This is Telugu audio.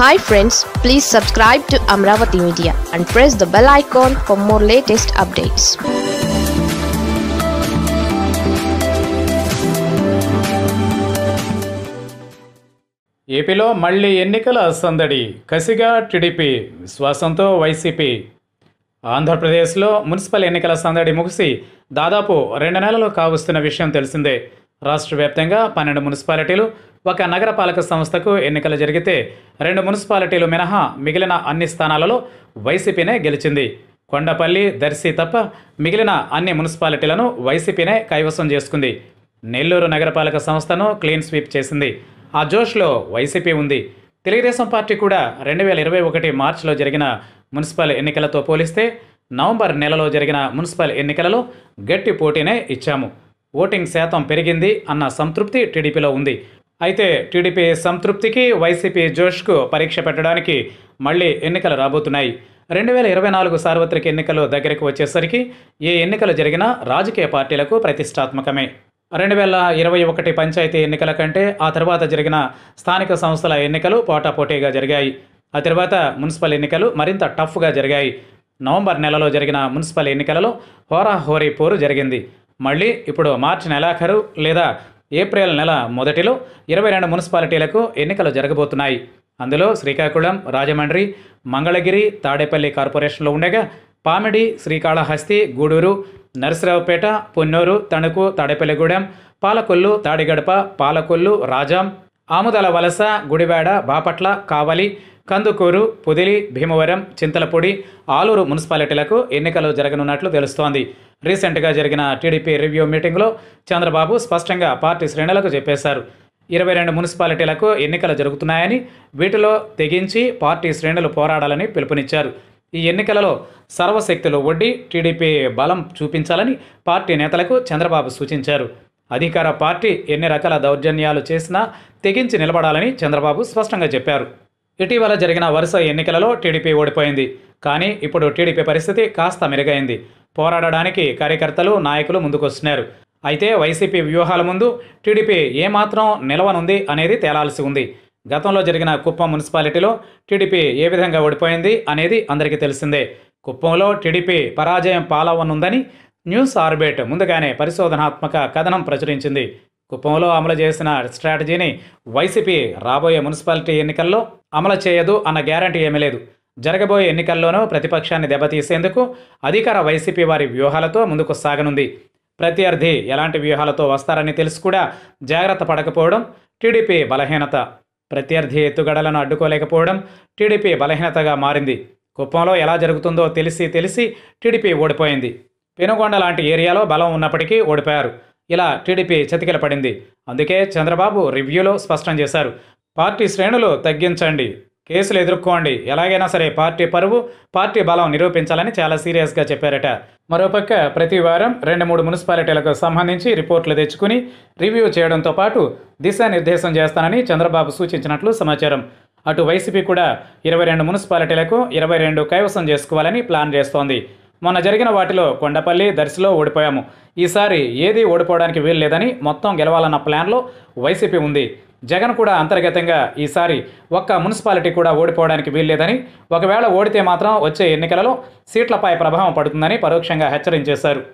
hi friends please subscribe to Amaravati media and press the bell icon for more latest updates ఏపీలో మళ్లీ ఎన్నికల సందడి కసిగా టీడీపీ విశ్వాసంతో వైసీపీ ఆంధ్రప్రదేశ్లో మున్సిపల్ ఎన్నికల సందడి ముగిసి దాదాపు రెండు నెలలు కావస్తున్న విషయం తెలిసిందే రాష్ట్ర వ్యాప్తంగా పన్నెండు మున్సిపాలిటీలు ఒక నగరపాలక సంస్థకు ఎన్నికలు జరిగితే రెండు మున్సిపాలిటీలు మినహా మిగిలిన అన్ని స్థానాలలో వైసీపీనే గెలిచింది కొండపల్లి దర్శి తప్ప మిగిలిన అన్ని మున్సిపాలిటీలను వైసీపీనే కైవసం చేసుకుంది నెల్లూరు నగరపాలక సంస్థను క్లీన్ స్వీప్ చేసింది ఆ జోష్లో వైసీపీ ఉంది తెలుగుదేశం పార్టీ కూడా రెండు వేల ఇరవై ఒకటి మార్చిలో జరిగిన మున్సిపల్ ఎన్నికలతో పోలిస్తే నవంబర్ నెలలో జరిగిన మున్సిపల్ ఎన్నికలలో గట్టి పోటీనే ఇచ్చాము ఓటింగ్ శాతం పెరిగింది అన్న సంతృప్తి టీడీపీలో ఉంది అయితే టీడీపీ సంతృప్తికి వైసీపీ జోష్కు పరీక్ష పెట్టడానికి మళ్ళీ ఎన్నికలు రాబోతున్నాయి రెండు వేల ఇరవై నాలుగు సార్వత్రిక ఎన్నికలు దగ్గరకు వచ్చేసరికి ఏ ఎన్నికలు జరిగినా రాజకీయ పార్టీలకు ప్రతిష్టాత్మకమే రెండు వేల ఇరవై ఒకటి పంచాయతీ ఎన్నికల కంటే ఆ తర్వాత జరిగిన స్థానిక సంస్థల ఎన్నికలు పోటాపోటీగా జరిగాయి ఆ తర్వాత మున్సిపల్ ఎన్నికలు మరింత టఫ్గా జరిగాయి నవంబర్ నెలలో జరిగిన మున్సిపల్ ఎన్నికలలో హోరాహోరీ పోరు జరిగింది మళ్ళీ ఇప్పుడు మార్చి నెలాఖరు లేదా ఏప్రిల్ నెల మొదటిలో ఇరవై రెండు మున్సిపాలిటీలకు ఎన్నికలు జరగబోతున్నాయి అందులో శ్రీకాకుళం రాజమండ్రి మంగళగిరి తాడేపల్లి కార్పొరేషన్లో ఉండగా పామిడి శ్రీకాళహస్తి గూడూరు నరసరావుపేట పొన్నూరు తణుకు తాడేపల్లిగూడెం పాలకొల్లు తాడిగడప పాలకొల్లు రాజాం ఆముదల వలస గుడివాడ బాపట్ల కావలి కందుకూరు పుదిలి భీమవరం చింతలపూడి ఆలూరు మున్సిపాలిటీలకు ఎన్నికలు జరగనున్నట్లు తెలుస్తోంది రీసెంట్గా జరిగిన టీడీపీ రివ్యూ మీటింగ్లో చంద్రబాబు స్పష్టంగా పార్టీ శ్రేణులకు చెప్పేశారు ఇరవై రెండు మున్సిపాలిటీలకు ఎన్నికలు జరుగుతున్నాయని వీటిలో తెగించి పార్టీ శ్రేణులు పోరాడాలని పిలుపునిచ్చారు ఈ ఎన్నికలలో సర్వశక్తులు ఒడ్డి టీడీపీ బలం చూపించాలని పార్టీ నేతలకు చంద్రబాబు సూచించారు అధికార పార్టీ ఎన్ని రకాల దౌర్జన్యాలు చేసినా తెగించి నిలబడాలని చంద్రబాబు స్పష్టంగా చెప్పారు ఇటీవల జరిగిన వరుస ఎన్నికలలో టీడీపీ ఓడిపోయింది కానీ ఇప్పుడు టీడీపీ పరిస్థితి కాస్త మెరుగైంది పోరాడడానికి కార్యకర్తలు నాయకులు ముందుకొస్తున్నారు అయితే వైసీపీ వ్యూహాల ముందు టీడీపీ ఏమాత్రం నిలవనుంది అనేది తేలాల్సి ఉంది గతంలో జరిగిన కుప్పం మున్సిపాలిటీలో టీడీపీ ఏ విధంగా ఓడిపోయింది అనేది అందరికీ తెలిసిందే కుప్పంలో టీడీపీ పరాజయం పాలవ్వనుందని న్యూస్ ఆర్బేట్ ముందుగానే పరిశోధనాత్మక కథనం ప్రచురించింది కుప్పంలో అమలు చేసిన స్ట్రాటజీని వైసీపీ రాబోయే మున్సిపాలిటీ ఎన్నికల్లో అమలు చేయదు అన్న గ్యారంటీ ఏమీ లేదు జరగబోయే ఎన్నికల్లోనూ ప్రతిపక్షాన్ని దెబ్బతీసేందుకు అధికార వైసీపీ వారి వ్యూహాలతో ముందుకు సాగనుంది ప్రత్యర్థి ఎలాంటి వ్యూహాలతో వస్తారని తెలిసి కూడా జాగ్రత్త పడకపోవడం టీడీపీ బలహీనత ప్రత్యర్థి ఎత్తుగడలను అడ్డుకోలేకపోవడం టీడీపీ బలహీనతగా మారింది కుప్పంలో ఎలా జరుగుతుందో తెలిసి తెలిసి టీడీపీ ఓడిపోయింది పెనుగొండ లాంటి ఏరియాలో బలం ఉన్నప్పటికీ ఓడిపోయారు ఇలా టీడీపీ చతికిల పడింది అందుకే చంద్రబాబు రివ్యూలో స్పష్టం చేశారు పార్టీ శ్రేణులు తగ్గించండి కేసులు ఎదుర్కోండి ఎలాగైనా సరే పార్టీ పరువు పార్టీ బలం నిరూపించాలని చాలా సీరియస్గా చెప్పారట మరోపక్క ప్రతి వారం రెండు మూడు మున్సిపాలిటీలకు సంబంధించి రిపోర్ట్లు తెచ్చుకుని రివ్యూ చేయడంతో పాటు దిశానిర్దేశం చేస్తానని చంద్రబాబు సూచించినట్లు సమాచారం అటు వైసీపీ కూడా ఇరవై రెండు మున్సిపాలిటీలకు ఇరవై రెండు కైవసం చేసుకోవాలని ప్లాన్ చేస్తోంది మొన్న జరిగిన వాటిలో కొండపల్లి దర్శిలో ఓడిపోయాము ఈసారి ఏది ఓడిపోవడానికి వీల్లేదని మొత్తం గెలవాలన్న ప్లాన్లో వైసీపీ ఉంది జగన్ కూడా అంతర్గతంగా ఈసారి ఒక్క మున్సిపాలిటీ కూడా ఓడిపోవడానికి వీల్లేదని ఒకవేళ ఓడితే మాత్రం వచ్చే ఎన్నికలలో సీట్లపై ప్రభావం పడుతుందని పరోక్షంగా హెచ్చరించేశారు